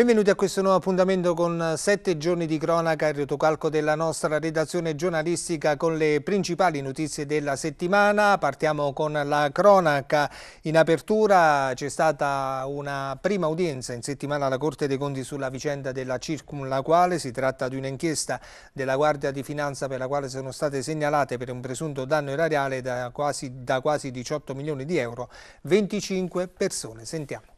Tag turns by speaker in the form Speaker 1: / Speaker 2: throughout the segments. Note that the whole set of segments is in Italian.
Speaker 1: Benvenuti a questo nuovo appuntamento con sette giorni di cronaca, il rotocalco della nostra redazione giornalistica con le principali notizie della settimana. Partiamo con la cronaca. In apertura c'è stata una prima udienza in settimana alla Corte dei Conti sulla vicenda della Circum, la quale si tratta di un'inchiesta della Guardia di Finanza per la quale sono state segnalate per un presunto danno erariale da quasi, da quasi 18 milioni di euro 25 persone. Sentiamo.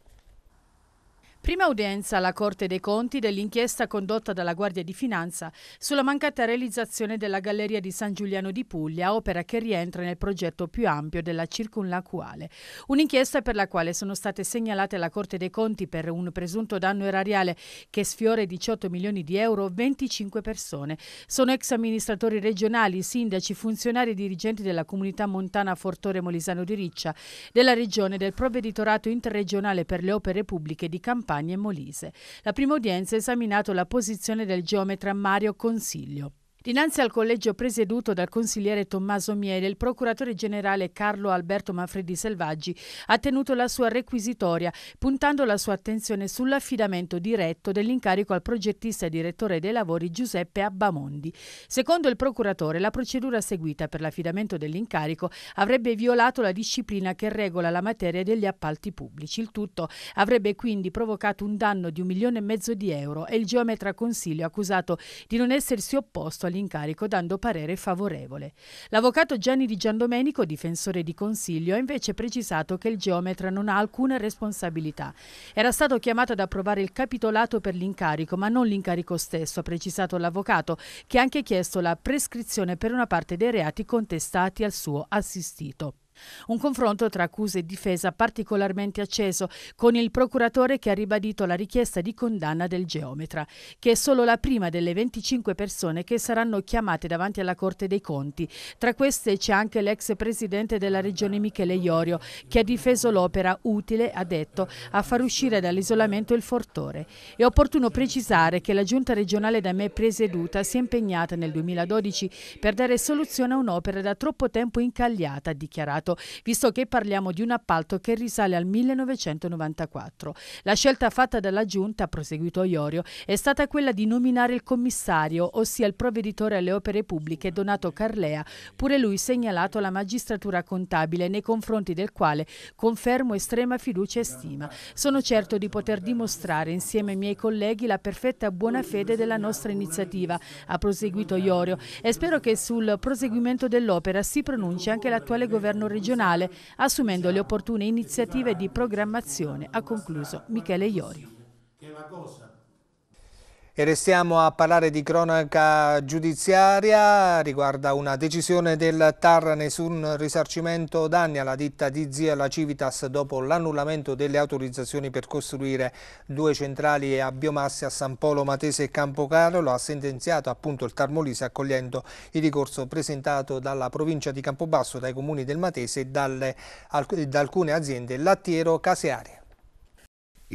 Speaker 2: Prima udienza alla Corte dei Conti dell'inchiesta condotta dalla Guardia di Finanza sulla mancata realizzazione della Galleria di San Giuliano di Puglia, opera che rientra nel progetto più ampio della circunlacuale. Un'inchiesta per la quale sono state segnalate alla Corte dei Conti per un presunto danno erariale che sfiora i 18 milioni di euro 25 persone. Sono ex amministratori regionali, sindaci, funzionari e dirigenti della comunità montana Fortore Molisano di Riccia, della regione del provveditorato interregionale per le opere pubbliche di Campania Campania e Molise. La prima udienza ha esaminato la posizione del geometra Mario Consiglio. Dinanzi al collegio presieduto dal consigliere Tommaso Miele, il procuratore generale Carlo Alberto Manfredi Selvaggi ha tenuto la sua requisitoria, puntando la sua attenzione sull'affidamento diretto dell'incarico al progettista e direttore dei lavori Giuseppe Abbamondi. Secondo il procuratore, la procedura seguita per l'affidamento dell'incarico avrebbe violato la disciplina che regola la materia degli appalti pubblici. Il tutto avrebbe quindi provocato un danno di un milione e mezzo di euro e il geometra Consiglio accusato di non essersi opposto al all'incarico dando parere favorevole. L'avvocato Gianni Di Giandomenico, difensore di Consiglio, ha invece precisato che il geometra non ha alcuna responsabilità. Era stato chiamato ad approvare il capitolato per l'incarico, ma non l'incarico stesso, ha precisato l'avvocato, che ha anche chiesto la prescrizione per una parte dei reati contestati al suo assistito. Un confronto tra accusa e difesa particolarmente acceso, con il procuratore che ha ribadito la richiesta di condanna del geometra, che è solo la prima delle 25 persone che saranno chiamate davanti alla Corte dei Conti. Tra queste c'è anche l'ex presidente della regione Michele Iorio, che ha difeso l'opera utile, ha detto, a far uscire dall'isolamento il fortore. È opportuno precisare che la giunta regionale da me presieduta si è impegnata nel 2012 per dare soluzione a un'opera da troppo tempo incagliata, ha dichiarato pubblicato, visto che parliamo di un appalto che risale al 1994. La scelta fatta dalla Giunta, ha proseguito Iorio, è stata quella di nominare il commissario, ossia il provveditore alle opere pubbliche Donato Carlea, pure lui segnalato alla magistratura contabile nei confronti del quale confermo estrema fiducia e stima. Sono certo di poter dimostrare insieme ai miei colleghi la perfetta buona fede della nostra iniziativa, ha proseguito Iorio, e spero che sul proseguimento dell'opera si pronunci anche l'attuale governo regionale, assumendo le opportune iniziative di programmazione, ha concluso Michele Iorio.
Speaker 1: E restiamo a parlare di cronaca giudiziaria, riguarda una decisione del TAR nessun risarcimento danni alla ditta di Zia La Civitas dopo l'annullamento delle autorizzazioni per costruire due centrali a biomasse a San Polo Matese e Campocaro, lo ha sentenziato appunto il TAR Molise accogliendo il ricorso presentato dalla provincia di Campobasso, dai comuni del Matese e dalle, da alcune aziende lattiero-casearie.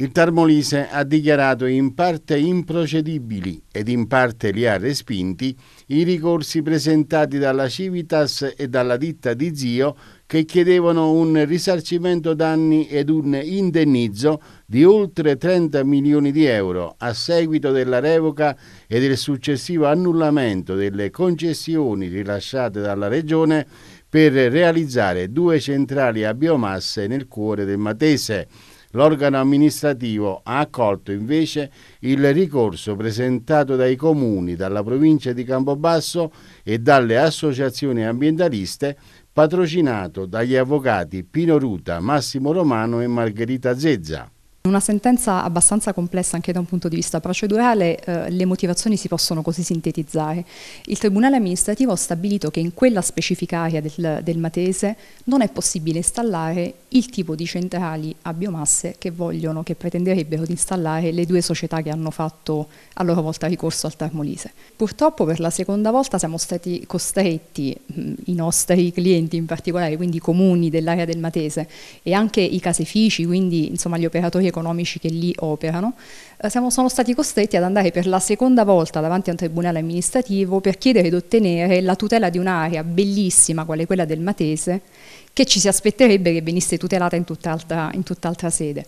Speaker 3: Il Tarmolise ha dichiarato in parte improcedibili ed in parte li ha respinti i ricorsi presentati dalla Civitas e dalla ditta di Zio che chiedevano un risarcimento danni ed un indennizzo di oltre 30 milioni di euro a seguito della revoca e del successivo annullamento delle concessioni rilasciate dalla Regione per realizzare due centrali a biomasse nel cuore del Matese L'organo amministrativo ha accolto invece il ricorso presentato dai comuni, dalla provincia di Campobasso e dalle associazioni ambientaliste patrocinato dagli avvocati Pino Ruta, Massimo Romano e Margherita Zezza
Speaker 4: una sentenza abbastanza complessa anche da un punto di vista procedurale eh, le motivazioni si possono così sintetizzare. Il Tribunale amministrativo ha stabilito che in quella specifica area del, del Matese non è possibile installare il tipo di centrali a biomasse che vogliono, che pretenderebbero di installare le due società che hanno fatto a loro volta ricorso al Tarmolise. Purtroppo per la seconda volta siamo stati costretti, mh, mm, i nostri clienti in particolare, quindi i comuni dell'area del Matese e anche i caseifici, quindi insomma gli operatori economici, economici che lì operano, eh, siamo, sono stati costretti ad andare per la seconda volta davanti a un tribunale amministrativo per chiedere ed ottenere la tutela di un'area bellissima, quale quella del Matese, che ci si aspetterebbe che venisse tutelata in tutt'altra, in tutt'altra sede.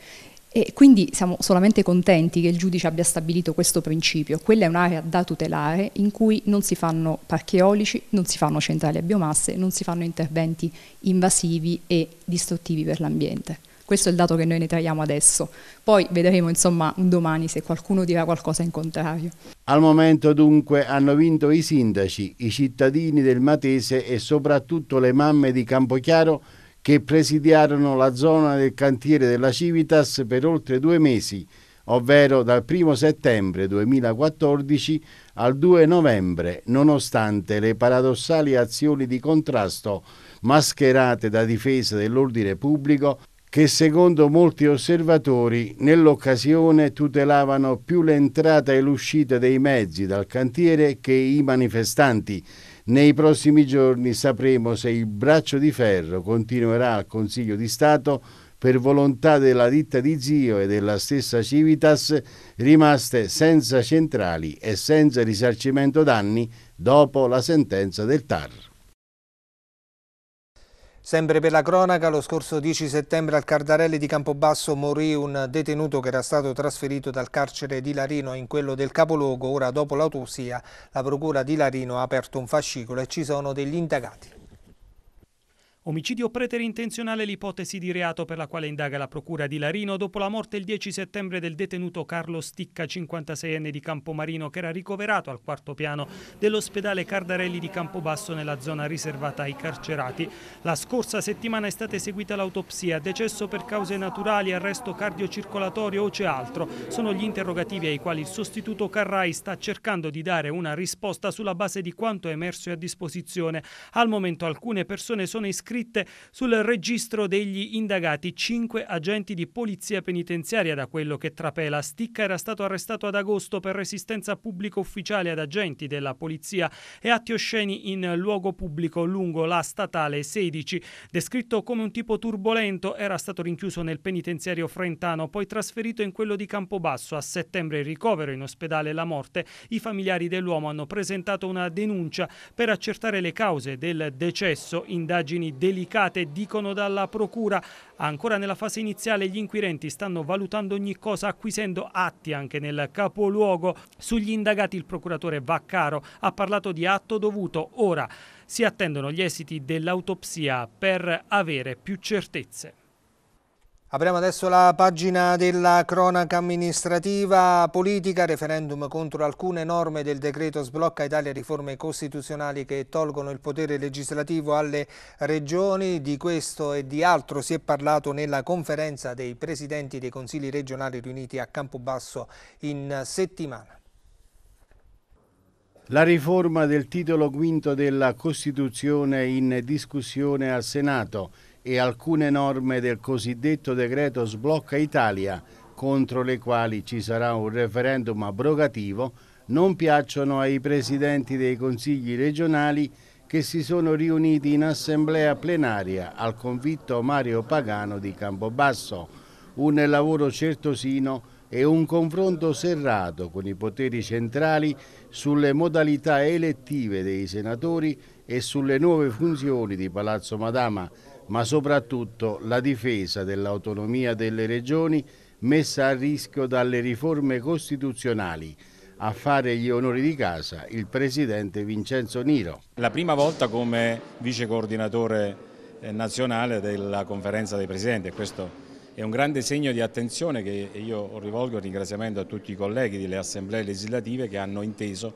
Speaker 4: E quindi siamo solamente contenti che il giudice abbia stabilito questo principio. Quella è un'area da tutelare in cui non si fanno parchi eolici, non si fanno centrali a biomasse, non si fanno interventi invasivi e distruttivi per l'ambiente. Questo è il dato che noi ne traiamo adesso. Poi vedremo insomma un domani se qualcuno dirà qualcosa in contrario.
Speaker 3: Al momento dunque hanno vinto i sindaci, i cittadini del Matese e soprattutto le mamme di Campochiaro che presidiarono la zona del cantiere della Civitas per oltre due mesi, ovvero dal 1 settembre 2014 al 2 novembre, nonostante le paradossali azioni di contrasto mascherate da difesa dell'ordine pubblico che secondo molti osservatori nell'occasione tutelavano più l'entrata e l'uscita dei mezzi dal cantiere che i manifestanti. Nei prossimi giorni sapremo se il braccio di ferro continuerà al Consiglio di Stato per volontà della ditta di zio e della stessa Civitas rimaste senza centrali e senza risarcimento danni dopo la sentenza del TAR.
Speaker 1: Sempre per la cronaca, lo scorso 10 settembre al Cardarelli di Campobasso morì un detenuto che era stato trasferito dal carcere di Larino in quello del capoluogo. Ora, dopo l'autopsia la procura di Larino ha aperto un fascicolo e ci sono degli indagati.
Speaker 5: Omicidio preterintenzionale è l'ipotesi di reato per la quale indaga la procura di Larino dopo la morte il 10 settembre del detenuto Carlo Sticca, 56enne di Campomarino, che era ricoverato al quarto piano dell'ospedale Cardarelli di Campobasso nella zona riservata ai carcerati. La scorsa settimana è stata eseguita l'autopsia, decesso per cause naturali, arresto cardiocircolatorio o c'è altro. Sono gli interrogativi ai quali il sostituto Carrai sta cercando di dare una risposta sulla base di quanto è emerso e a disposizione. Al momento alcune persone sono iscritte iscritte sul registro degli indagati cinque agenti di polizia penitenziaria da quello che trapela. Sticca era stato arrestato ad agosto per resistenza pubblico ufficiale ad agenti della polizia e atti osceni in luogo pubblico lungo la statale 16. Descritto come un tipo turbolento, era stato rinchiuso nel penitenziario frentano, poi trasferito in quello di Campobasso. A settembre il ricovero in ospedale La Morte. I familiari dell'uomo hanno presentato una denuncia per accertare le cause del decesso, indagini delicate, dicono dalla Procura. Ancora nella fase iniziale gli inquirenti stanno valutando ogni cosa acquisendo atti anche nel capoluogo. Sugli indagati il procuratore Vaccaro ha parlato di atto dovuto. Ora si attendono gli esiti dell'autopsia per avere più certezze. Apriamo
Speaker 1: adesso la pagina della cronaca amministrativa politica, referendum contro alcune norme del decreto sblocca Italia riforme costituzionali che tolgono il potere legislativo alle regioni. Di questo e di altro si è parlato nella conferenza dei presidenti dei consigli regionali riuniti a Campobasso in settimana.
Speaker 3: La riforma del titolo quinto della Costituzione in discussione al Senato e alcune norme del cosiddetto decreto Sblocca Italia, contro le quali ci sarà un referendum abrogativo, non piacciono ai presidenti dei consigli regionali che si sono riuniti in assemblea plenaria al convitto Mario Pagano di Campobasso. Un lavoro certosino e un confronto serrato con i poteri centrali sulle modalità elettive dei senatori e sulle nuove funzioni di Palazzo Madama ma soprattutto la difesa dell'autonomia delle regioni messa a rischio dalle riforme costituzionali. A
Speaker 6: fare gli onori di casa il presidente Vincenzo Niro. La prima volta come vice coordinatore eh, nazionale della conferenza dei presidenti e questo è un grande segno di attenzione che io rivolgo il ringraziamento a tutti i colleghi delle assemblee legislative che hanno inteso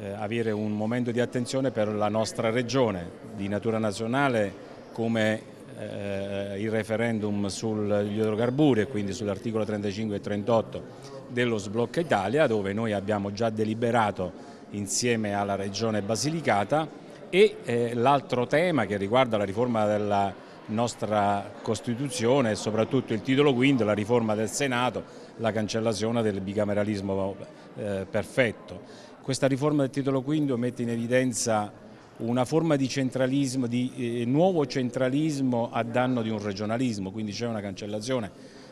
Speaker 6: eh, avere un momento di attenzione per la nostra regione di natura nazionale come eh, il referendum sugli idrocarburi e quindi sull'articolo 35 e 38 dello Sblocca Italia dove noi abbiamo già deliberato insieme alla Regione Basilicata e eh, l'altro tema che riguarda la riforma della nostra Costituzione e soprattutto il titolo quinto, la riforma del Senato, la cancellazione del bicameralismo eh, perfetto. Questa riforma del titolo quinto mette in evidenza una forma di centralismo, di eh, nuovo centralismo a danno di un regionalismo, quindi c'è una cancellazione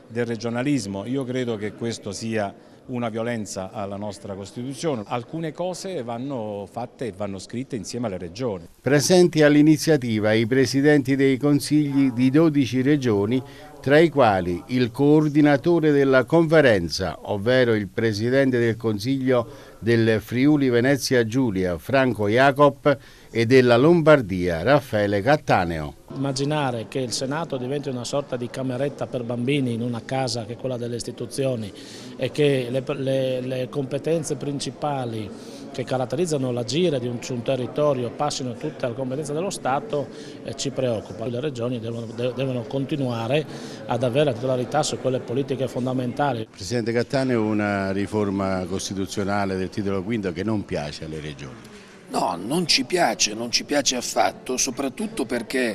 Speaker 6: del regionalismo. Io credo che questo sia una violenza alla nostra Costituzione. Alcune cose vanno fatte e vanno scritte insieme alle regioni.
Speaker 3: Presenti all'iniziativa i presidenti dei consigli di 12 regioni, tra i quali il coordinatore della conferenza, ovvero il presidente del Consiglio del Friuli Venezia Giulia, Franco Jacob, e della Lombardia Raffaele Cattaneo.
Speaker 6: Immaginare che il Senato diventi una sorta di cameretta per bambini in una casa che è quella delle istituzioni e che le, le, le competenze principali che caratterizzano l'agire di un, un, territorio passino tutte alla competenza dello Stato eh, ci preoccupa. Le regioni devono, de, devono, continuare ad avere la titolarità
Speaker 7: su quelle politiche fondamentali.
Speaker 3: Presidente Cattaneo, una riforma costituzionale del titolo quinto che non piace alle regioni.
Speaker 7: No, non ci piace, non ci piace affatto, soprattutto perché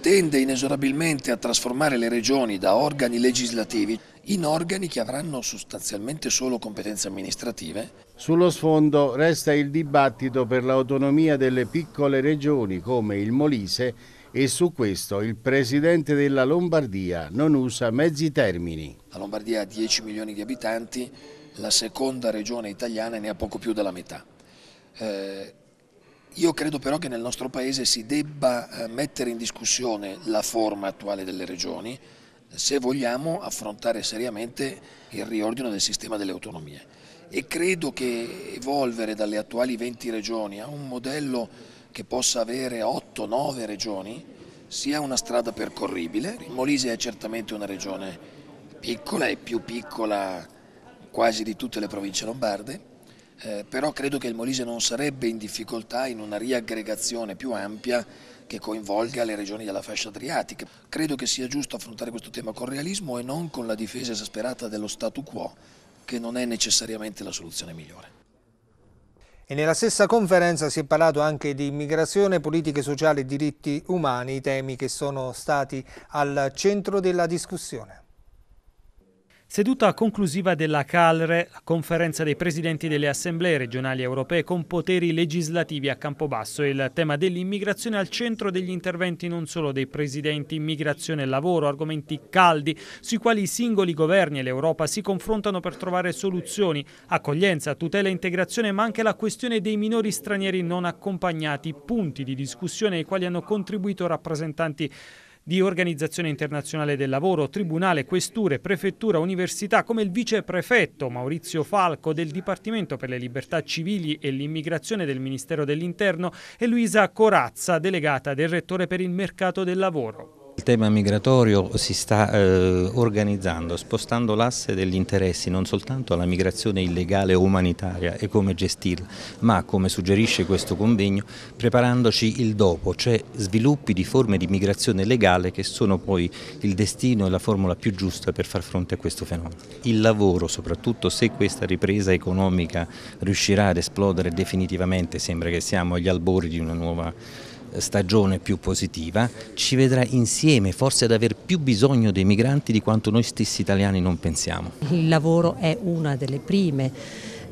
Speaker 7: tende inesorabilmente a trasformare le regioni da organi legislativi in organi che avranno sostanzialmente solo competenze amministrative.
Speaker 3: Sullo sfondo resta il dibattito per l'autonomia delle piccole regioni come il Molise e su questo il presidente della Lombardia non usa mezzi termini.
Speaker 7: La Lombardia ha 10 milioni di abitanti, la seconda regione italiana ne ha poco più della metà. Eh, io credo però che nel nostro Paese si debba eh, mettere in discussione la forma attuale delle regioni se vogliamo affrontare seriamente il riordino del sistema delle autonomie. E credo che evolvere dalle attuali 20 regioni a un modello che possa avere 8-9 regioni sia una strada percorribile. Il Molise è certamente una regione piccola è più piccola quasi di tutte le province lombarde eh, però credo che il Molise non sarebbe in difficoltà in una riaggregazione più ampia che coinvolga le regioni della fascia adriatica. Credo che sia giusto affrontare questo tema con realismo e non con la difesa esasperata dello statu quo, che non è necessariamente la soluzione migliore.
Speaker 1: E nella stessa conferenza si è parlato anche di immigrazione, politiche sociali e diritti umani, temi che sono stati al centro della discussione.
Speaker 5: Seduta conclusiva della CALRE, la conferenza dei presidenti delle assemblee regionali europee con poteri legislativi a Campobasso e il tema dell'immigrazione al centro degli interventi non solo dei presidenti immigrazione e lavoro, argomenti caldi sui quali i singoli governi e l'Europa si confrontano per trovare soluzioni, accoglienza, tutela e integrazione ma anche la questione dei minori stranieri non accompagnati, punti di discussione ai quali hanno contribuito rappresentanti di Organizzazione Internazionale del Lavoro, Tribunale, Questure, Prefettura, Università, come il viceprefetto Maurizio Falco del Dipartimento per le Libertà Civili e l'Immigrazione del Ministero dell'Interno e Luisa Corazza, delegata del Rettore per il Mercato del Lavoro. Il tema migratorio si sta eh, organizzando, spostando l'asse degli interessi non soltanto alla migrazione illegale o umanitaria e come gestirla, ma come suggerisce questo convegno, preparandoci il dopo, cioè sviluppi di forme di migrazione legale che sono poi il destino e la formula più giusta per far fronte a questo fenomeno. Il lavoro, soprattutto se questa ripresa economica riuscirà ad esplodere definitivamente, sembra che siamo agli albori di una nuova stagione più positiva ci vedrà insieme forse ad aver più bisogno dei migranti di quanto noi stessi italiani non pensiamo.
Speaker 8: Il lavoro è una delle prime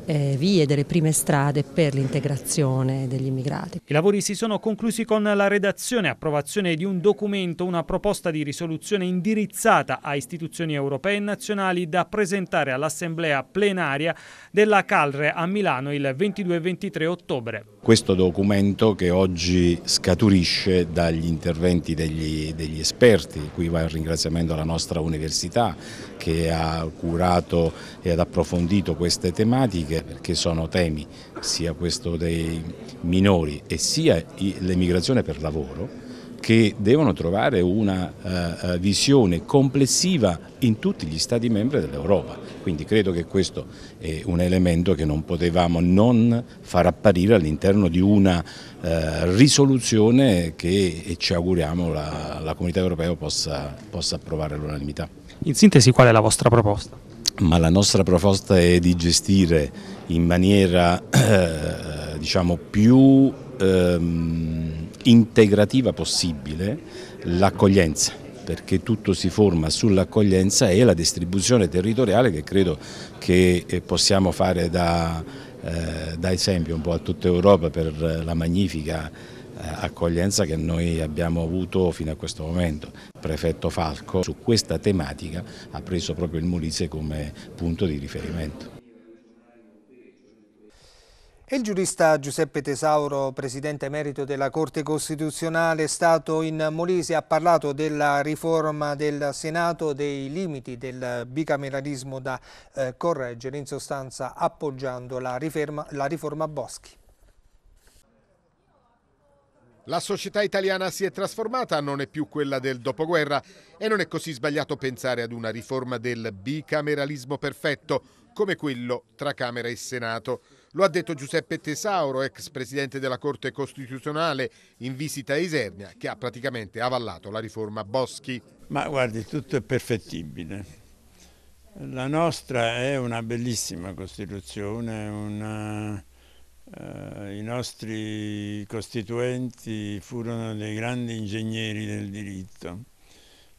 Speaker 8: eh, vie, delle prime strade per l'integrazione degli immigrati.
Speaker 5: I lavori si sono conclusi con la redazione e approvazione di un documento, una proposta di risoluzione indirizzata a istituzioni europee e nazionali da presentare all'Assemblea plenaria della Calre a Milano il 22 e 23 ottobre.
Speaker 6: Questo documento che oggi scaturisce dagli interventi degli, degli esperti, qui va il ringraziamento alla nostra università che ha curato ed approfondito queste tematiche sentite perché sono temi sia questo dei minori e sia l'emigrazione per lavoro che devono trovare una uh, visione complessiva in tutti gli Stati membri dell'Europa. Quindi credo che questo è un elemento che non potevamo non far apparire all'interno di una uh, risoluzione che ci auguriamo la, la Comunità Europea possa, possa approvare all'unanimità. In
Speaker 5: sintesi qual è la vostra proposta?
Speaker 6: ma la nostra proposta è di gestire in maniera eh, diciamo, più ehm, integrativa possibile l'accoglienza perché tutto si forma sull'accoglienza e la distribuzione territoriale che credo che eh, possiamo fare da, eh, da esempio un po' a tutta Europa per la magnifica eh, accoglienza che noi abbiamo avuto fino a questo momento. Il prefetto Falco su questa tematica ha preso proprio il Molise come punto di riferimento.
Speaker 1: il giurista Giuseppe Tesauro, presidente emerito della Corte Costituzionale, è stato in Molise, ha parlato della riforma del Senato, dei limiti del bicameralismo da eh, correggere, in sostanza appoggiando la, riferma, la riforma Boschi. La società
Speaker 6: italiana si è trasformata, non è più quella del dopoguerra e non è così sbagliato pensare ad una riforma del bicameralismo perfetto come quello tra Camera e Senato. Lo ha detto Giuseppe Tesauro, ex presidente della Corte Costituzionale, in visita a Isernia, che ha praticamente avallato la riforma Boschi. Ma
Speaker 9: guardi, tutto è perfettibile. La nostra è una bellissima Costituzione, una eh, I nostri costituenti furono dei grandi ingegneri del diritto.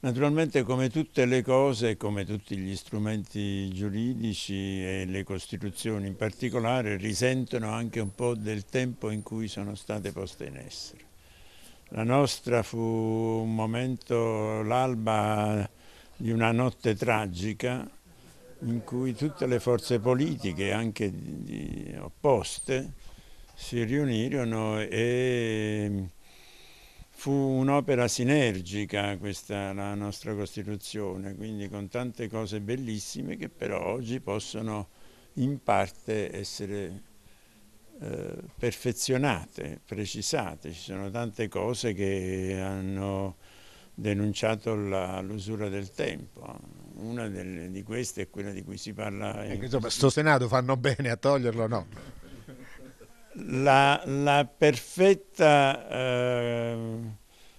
Speaker 9: Naturalmente come tutte le cose, come tutti gli strumenti giuridici e le Costituzioni in particolare, risentono anche un po' del tempo in cui sono state poste in essere. La nostra fu un momento, l'alba di una notte tragica, in cui tutte le forze politiche, anche opposte, si riunirono e fu un'opera sinergica questa la nostra Costituzione, quindi con tante cose bellissime che però oggi possono in parte essere eh, perfezionate, precisate. Ci sono tante cose che hanno denunciato l'usura del tempo. Una delle, di queste è quella di cui si parla. In... Eh, insomma, sto
Speaker 6: Senato fanno bene a toglierlo no?
Speaker 9: La, la perfetta eh,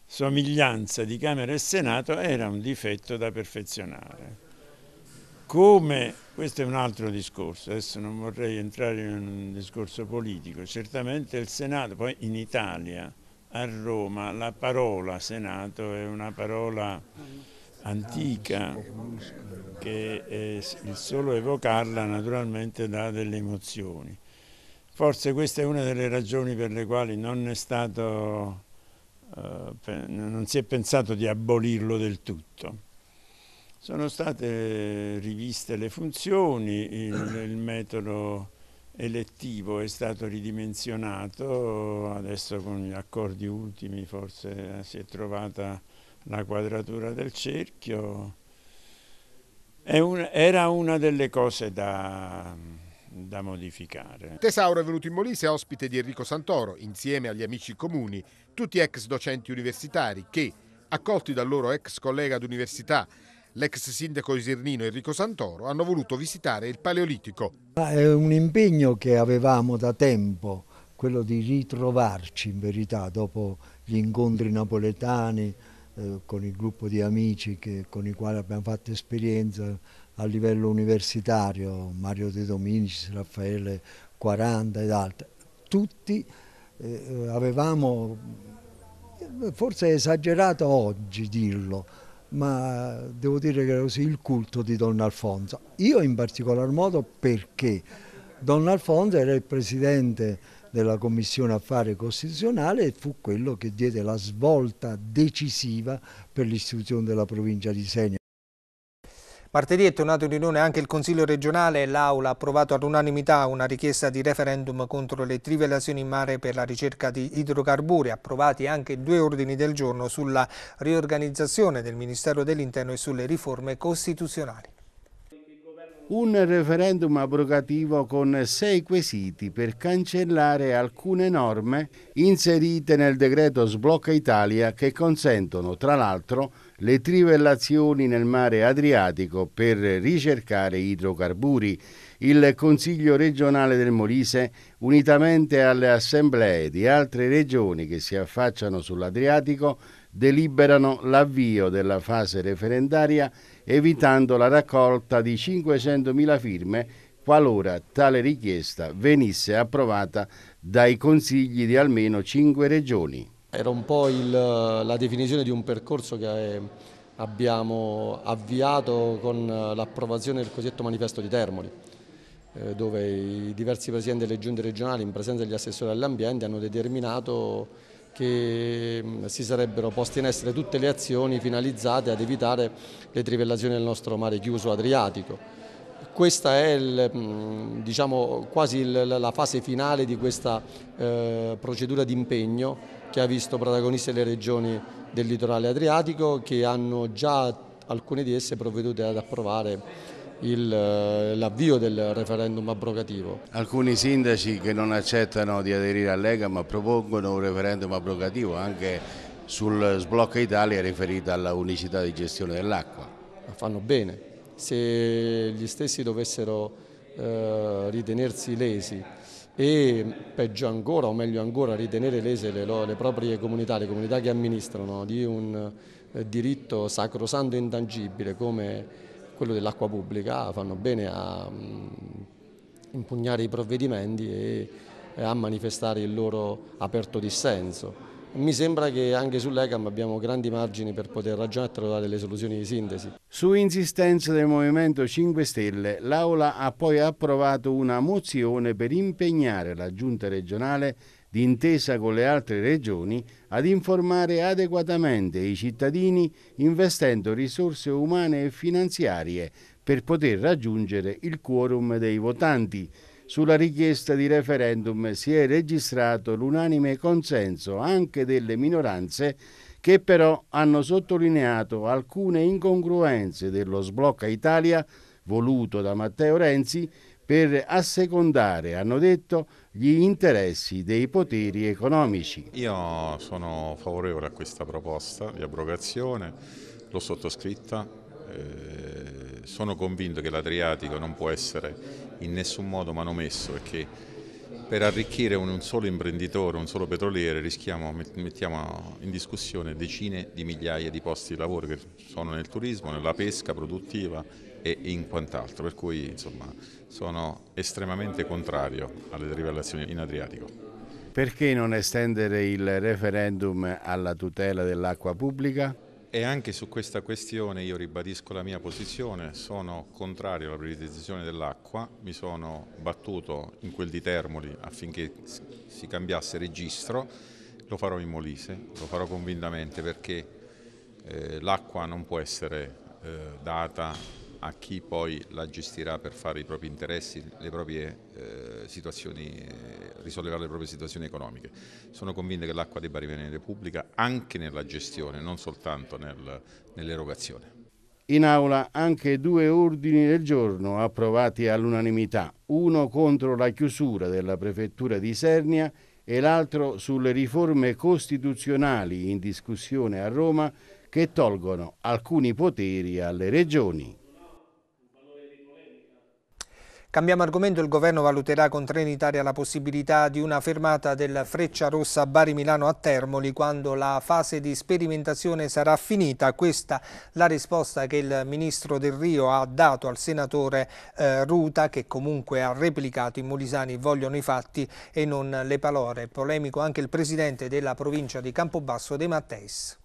Speaker 9: somiglianza di Camera e Senato era un difetto da perfezionare. Come, questo è un altro discorso, adesso non vorrei entrare in un discorso politico, certamente il Senato, poi in Italia, a Roma la parola Senato è una parola antica che eh, il solo evocarla naturalmente dà delle emozioni. Forse questa è una delle ragioni per le quali non, è stato, eh, non si è pensato di abolirlo del tutto. Sono state riviste le funzioni, il, il metodo elettivo è stato ridimensionato, adesso con gli accordi ultimi forse eh, si è trovata la quadratura del cerchio.
Speaker 6: Un, era una delle cose da, da modificare. Tesauro è venuto in Molise ospite di Enrico Santoro, insieme agli amici comuni, tutti ex docenti universitari che, accolti dal loro ex collega d'università L'ex sindaco isernino Enrico Santoro hanno voluto visitare il Paleolitico.
Speaker 9: È un impegno che avevamo da tempo, quello di ritrovarci in verità dopo gli incontri napoletani eh, con il gruppo di amici che, con i quali abbiamo fatto esperienza a livello universitario, Mario De Dominici, Raffaele 40 ed altri. Tutti eh, avevamo, forse è esagerato oggi dirlo, ma devo dire che era così il culto di Don Alfonso. Io in particolar modo perché Don Alfonso era il presidente della Commissione Affari Costituzionali e fu quello che diede la svolta decisiva per l'istituzione della provincia di Segna.
Speaker 1: Martedì è tornato in riunione anche il Consiglio regionale e l'Aula ha approvato all'unanimità una richiesta di referendum contro le trivelazioni in mare per la ricerca di idrocarburi, approvati anche due ordini del giorno sulla riorganizzazione del Ministero dell'Interno e sulle riforme costituzionali
Speaker 3: un referendum abrogativo con sei quesiti per cancellare alcune norme inserite nel decreto Sblocca Italia che consentono, tra l'altro, le trivellazioni nel mare Adriatico per ricercare idrocarburi. Il Consiglio regionale del Molise, unitamente alle assemblee di altre regioni che si affacciano sull'Adriatico, deliberano l'avvio della fase referendaria evitando la raccolta di 500.000 firme qualora tale richiesta venisse approvata dai consigli di almeno 5 regioni
Speaker 10: era un po' il, la definizione di un percorso che eh, abbiamo avviato con eh, l'approvazione del cosiddetto manifesto di Termoli, eh, dove i diversi presidenti delle giunte regionali in presenza degli assessori all'ambiente hanno determinato che mm, si sarebbero poste in essere tutte le azioni finalizzate ad evitare le trivellazioni del nostro mare chiuso adriatico questa è il, mm, diciamo, quasi il, la fase finale di questa eh, procedura di impegno che ha visto protagoniste le regioni del litorale adriatico che hanno già alcune di esse provvedute ad approvare eh, l'avvio del referendum abrogativo.
Speaker 3: Alcuni sindaci che non accettano di aderire all'EGA ma propongono un referendum abrogativo anche sul sblocca Italia riferito alla unicità di gestione dell'acqua. Fanno bene,
Speaker 10: se gli stessi dovessero eh, ritenersi lesi e peggio ancora o meglio ancora ritenere lese le, le proprie comunità, le comunità che amministrano di un eh, diritto sacrosanto e intangibile come quello dell'acqua pubblica, fanno bene a mh, mm, impugnare i provvedimenti e, e a manifestare il loro aperto dissenso. Mi sembra che anche sull'ECAM abbiamo grandi margini per poter ragionare e trovare delle soluzioni di sintesi.
Speaker 3: Su insistenza del Movimento 5 Stelle, l'Aula ha poi approvato una mozione per impegnare la Giunta regionale d'intesa con le altre regioni, ad informare adeguatamente i cittadini investendo risorse umane e finanziarie per poter raggiungere il quorum dei votanti, sulla richiesta di referendum si è registrato l'unanime consenso anche delle minoranze che però hanno sottolineato alcune incongruenze dello sblocca Italia voluto da Matteo Renzi per assecondare, hanno detto, gli interessi dei poteri economici. Io sono favorevole a
Speaker 11: questa proposta di abrogazione, l'ho sottoscritta eh, sono convinto che l'Adriatico non può essere in nessun modo manomesso e che per arricchire un, solo imprenditore, un solo petroliere, rischiamo, mettiamo in discussione decine di migliaia di posti di lavoro che sono nel turismo, nella pesca produttiva e in quant'altro. Per cui insomma, sono estremamente contrario alle derivazioni in Adriatico.
Speaker 3: Perché non estendere il referendum alla tutela dell'acqua pubblica?
Speaker 11: E anche su questa questione io ribadisco la mia posizione, sono contrario alla privatizzazione dell'acqua, mi sono battuto in quel di Termoli affinché si cambiasse registro, lo farò in Molise, lo farò convintamente perché eh, l'acqua non può essere eh, data a chi poi la gestirà per fare i propri interessi, le proprie, eh, situazioni, eh, risollevare le proprie situazioni economiche. Sono convinto che l'acqua debba rimanere pubblica anche nella gestione, non soltanto nel, nell'erogazione.
Speaker 3: In aula anche due ordini del giorno approvati all'unanimità, uno contro la chiusura della prefettura di Sernia e l'altro sulle riforme costituzionali in discussione a Roma che tolgono alcuni poteri alle regioni.
Speaker 1: Cambiamo argomento, il governo valuterà con Trenitalia la possibilità di una fermata del Freccia Rossa Bari-Milano a Termoli quando la fase di sperimentazione sarà finita. Questa la risposta che il ministro Del Rio ha dato al senatore eh, Ruta che comunque ha replicato i molisani vogliono i fatti e non le parole. Polemico anche il presidente della provincia di Campobasso De Matteis.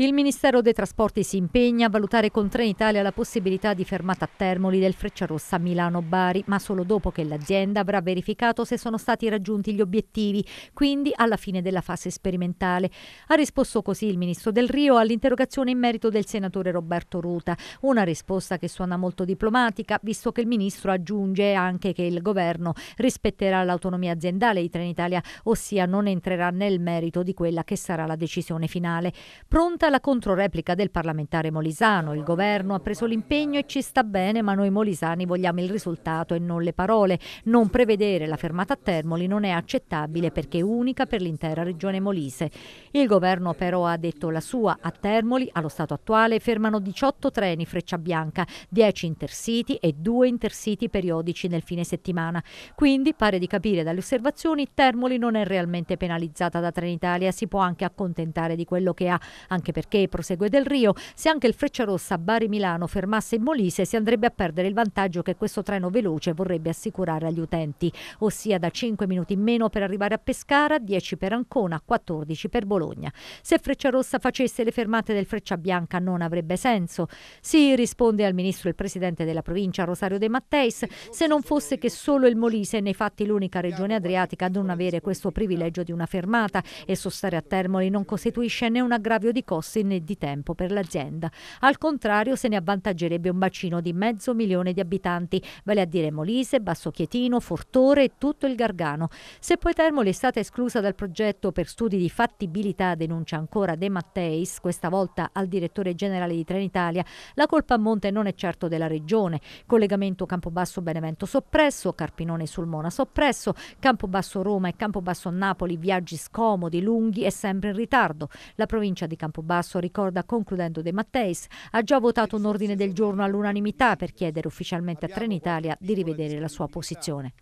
Speaker 8: Il Ministero dei Trasporti si impegna a valutare con Trenitalia la possibilità di fermata a Termoli del Frecciarossa Milano-Bari, ma solo dopo che l'azienda avrà verificato se sono stati raggiunti gli obiettivi, quindi alla fine della fase sperimentale. Ha risposto così il Ministro del Rio all'interrogazione in merito del senatore Roberto Ruta, una risposta che suona molto diplomatica, visto che il Ministro aggiunge anche che il Governo rispetterà l'autonomia aziendale di Trenitalia, ossia non entrerà nel merito di quella che sarà la decisione finale. Pronta la controreplica del parlamentare Molisano. Il governo ha preso l'impegno e ci sta bene, ma noi molisani vogliamo il risultato e non le parole. Non prevedere la fermata a Termoli non è accettabile perché è unica per l'intera regione molise. Il governo però ha detto la sua. A Termoli, allo stato attuale, fermano 18 treni freccia bianca, 10 intercity e 2 intercity periodici nel fine settimana. Quindi, pare di capire dalle osservazioni, Termoli non è realmente penalizzata da Trenitalia, si può anche accontentare di quello che ha, anche anche perché, prosegue Del Rio, se anche il Frecciarossa Bari-Milano fermasse in Molise si andrebbe a perdere il vantaggio che questo treno veloce vorrebbe assicurare agli utenti, ossia da 5 minuti in meno per arrivare a Pescara, 10 per Ancona, 14 per Bologna. Se Frecciarossa facesse le fermate del Frecciabianca non avrebbe senso. Si risponde al ministro il presidente della provincia Rosario De Matteis, se non fosse che solo il Molise è nei fatti l'unica regione adriatica a non avere questo privilegio di una fermata e sostare a Termoli non costituisce né un aggravio di costo costi né di tempo per l'azienda. Al contrario se ne avvantaggerebbe un bacino di mezzo milione di abitanti, vale a dire Molise, Basso Chietino, Fortore e tutto il Gargano. Se poi Termoli è stata esclusa dal progetto per studi di fattibilità, denuncia ancora De Matteis, questa volta al direttore generale di Trenitalia, la colpa a monte non è certo della regione. Collegamento Campobasso-Benevento soppresso, Carpinone sul Mona soppresso, Campobasso-Roma e Campobasso-Napoli viaggi scomodi, lunghi e sempre in ritardo. La provincia di Campobasso Basso, ricorda concludendo De Matteis, ha già votato un ordine del giorno all'unanimità per chiedere ufficialmente a Trenitalia di rivedere la sua posizione.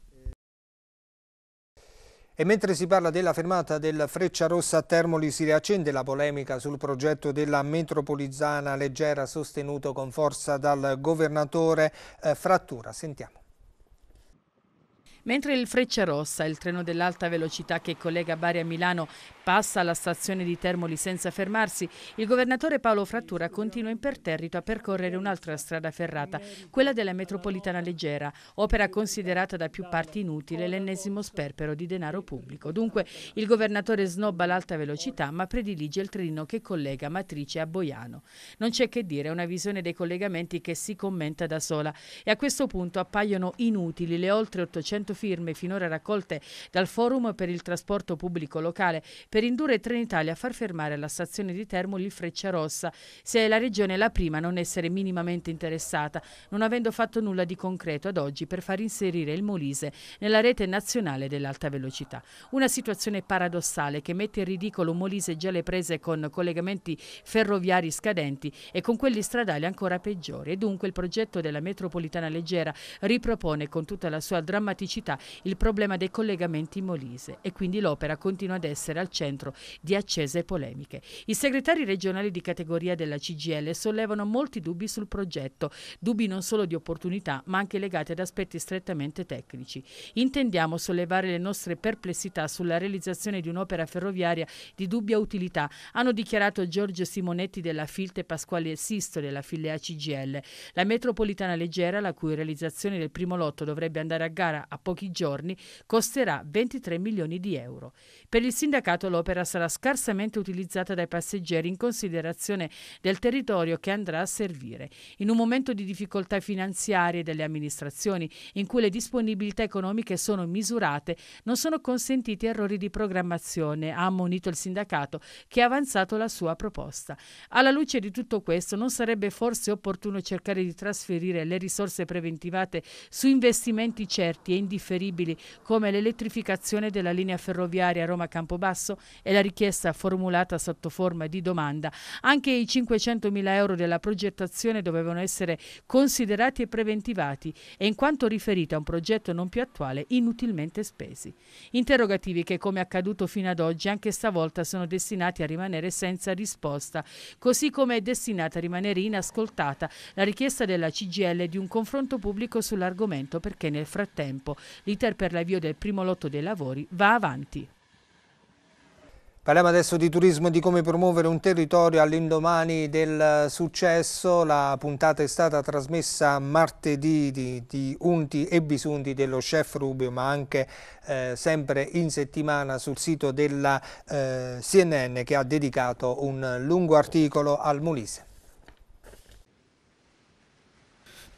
Speaker 1: E mentre si parla della fermata del Freccia Rossa a Termoli si riaccende la polemica sul progetto della metropolitana leggera sostenuto con forza dal governatore eh, Frattura. Sentiamo.
Speaker 2: Mentre il Freccia Rossa, il treno dell'alta velocità che collega Bari a Milano, passa alla stazione di Termoli senza fermarsi, il governatore Paolo Frattura continua imperterrito a percorrere un'altra strada ferrata, quella della metropolitana leggera, opera considerata da più parti inutile, l'ennesimo sperpero di denaro pubblico. Dunque il governatore snobba l'alta velocità ma predilige il treno che collega Matrice a Boiano. Non c'è che dire, è una visione dei collegamenti che si commenta da sola e a questo punto appaiono inutili le oltre 800 firme finora raccolte dal Forum per il trasporto pubblico locale per indurre Trenitalia a far fermare alla stazione di Termoli Freccia Rossa, se la regione è la prima a non essere minimamente interessata, non avendo fatto nulla di concreto ad oggi per far inserire il Molise nella rete nazionale dell'alta velocità. Una situazione paradossale che mette in ridicolo un Molise già le prese con collegamenti ferroviari scadenti e con quelli stradali ancora peggiori e dunque il progetto della metropolitana leggera ripropone con tutta la sua drammaticità città il problema dei collegamenti in Molise e quindi l'opera continua ad essere al centro di accese polemiche. I segretari regionali di categoria della CGL sollevano molti dubbi sul progetto, dubbi non solo di opportunità ma anche legati ad aspetti strettamente tecnici. Intendiamo sollevare le nostre perplessità sulla realizzazione di un'opera ferroviaria di dubbia utilità, hanno dichiarato Giorgio Simonetti della FILT e Pasquale Sisto della filiera CGL. La metropolitana leggera, la cui realizzazione del primo lotto dovrebbe andare a gara a pochi pochi giorni costerà 23 milioni di euro. Per il sindacato l'opera sarà scarsamente utilizzata dai passeggeri in considerazione del territorio che andrà a servire. In un momento di difficoltà finanziarie delle amministrazioni, in cui le disponibilità economiche sono misurate, non sono consentiti errori di programmazione, ha ammonito il sindacato che ha avanzato la sua proposta. Alla luce di tutto questo, non sarebbe forse opportuno cercare di trasferire le risorse preventivate su investimenti certi e indifferenti indifferibili come l'elettrificazione della linea ferroviaria Roma-Campobasso e la richiesta formulata sotto forma di domanda. Anche i 500.000 euro della progettazione dovevano essere considerati e preventivati e in quanto riferiti a un progetto non più attuale inutilmente spesi. Interrogativi che come accaduto fino ad oggi anche stavolta sono destinati a rimanere senza risposta, così come è destinata a rimanere inascoltata la richiesta della CGL di un confronto pubblico sull'argomento perché nel frattempo L'iter per l'avvio del primo lotto dei lavori va avanti.
Speaker 1: Parliamo adesso di turismo e di come promuovere un territorio all'indomani del successo. La puntata è stata trasmessa martedì di, di Unti e Bisunti dello chef Rubio, ma anche eh, sempre in settimana sul sito della eh, CNN che ha dedicato un lungo articolo al Molise.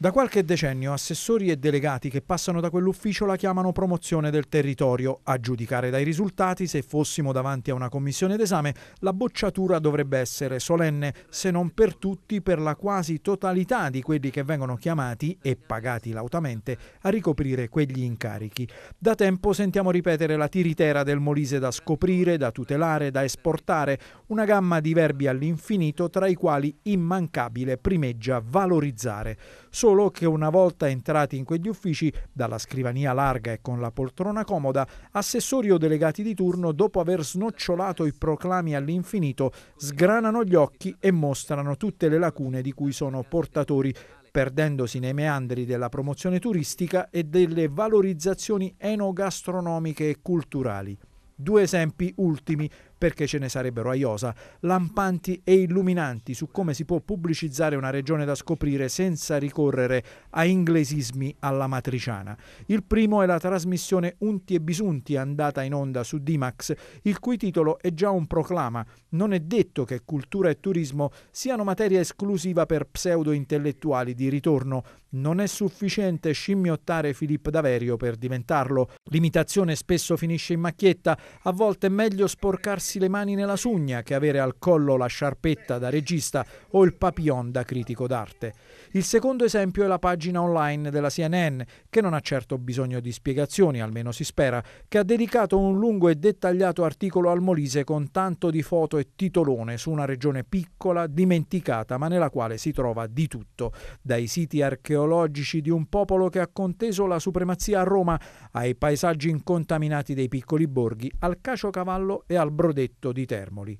Speaker 12: Da qualche decennio assessori e delegati che passano da quell'ufficio la chiamano promozione del territorio. A giudicare dai risultati, se fossimo davanti a una commissione d'esame, la bocciatura dovrebbe essere solenne, se non per tutti, per la quasi totalità di quelli che vengono chiamati e pagati lautamente a ricoprire quegli incarichi. Da tempo sentiamo ripetere la tiritera del Molise da scoprire, da tutelare, da esportare, una gamma di verbi all'infinito tra i quali immancabile primeggia valorizzare. Solo solo che una volta entrati in quegli uffici, dalla scrivania larga e con la poltrona comoda, assessori o delegati di turno, dopo aver snocciolato i proclami all'infinito, sgranano gli occhi e mostrano tutte le lacune di cui sono portatori, perdendosi nei meandri della promozione turistica e delle valorizzazioni enogastronomiche e culturali. Due esempi ultimi, perché ce ne sarebbero a Iosa, lampanti e illuminanti su come si può pubblicizzare una regione da scoprire senza ricorrere a inglesismi alla matriciana. Il primo è la trasmissione Unti e Bisunti andata in onda su Dimax, il cui titolo è già un proclama. Non è detto che cultura e turismo siano materia esclusiva per pseudo intellettuali di ritorno, non è sufficiente scimmiottare Filippo Daverio per diventarlo. L'imitazione spesso finisce in macchietta, a volte è meglio sporcarsi le mani nella sugna che avere al collo la sciarpetta da regista o il papillon da critico d'arte. Il secondo esempio è la pagina online della CNN, che non ha certo bisogno di spiegazioni, almeno si spera, che ha dedicato un lungo e dettagliato articolo al Molise con tanto di foto e titolone su una regione piccola, dimenticata, ma nella quale si trova di tutto, dai siti archeologici ideologici di un popolo che ha conteso la supremazia a Roma, ai paesaggi incontaminati dei piccoli borghi, al caciocavallo e al brodetto di Termoli.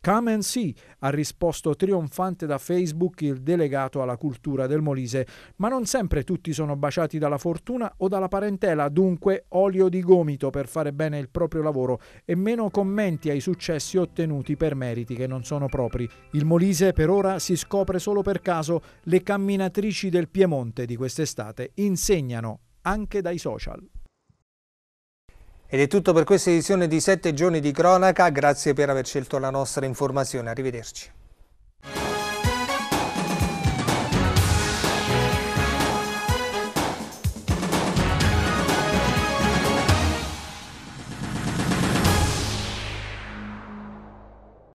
Speaker 12: Come and see, ha risposto trionfante da Facebook il delegato alla cultura del Molise, ma non sempre tutti sono baciati dalla fortuna o dalla parentela, dunque olio di gomito per fare bene il proprio lavoro e meno commenti ai successi ottenuti per meriti che non sono propri. Il Molise per ora si scopre solo per caso, le camminatrici del Piemonte di quest'estate insegnano anche dai social. Ed è tutto per questa edizione di 7 giorni di cronaca, grazie per
Speaker 1: aver scelto la nostra informazione, arrivederci.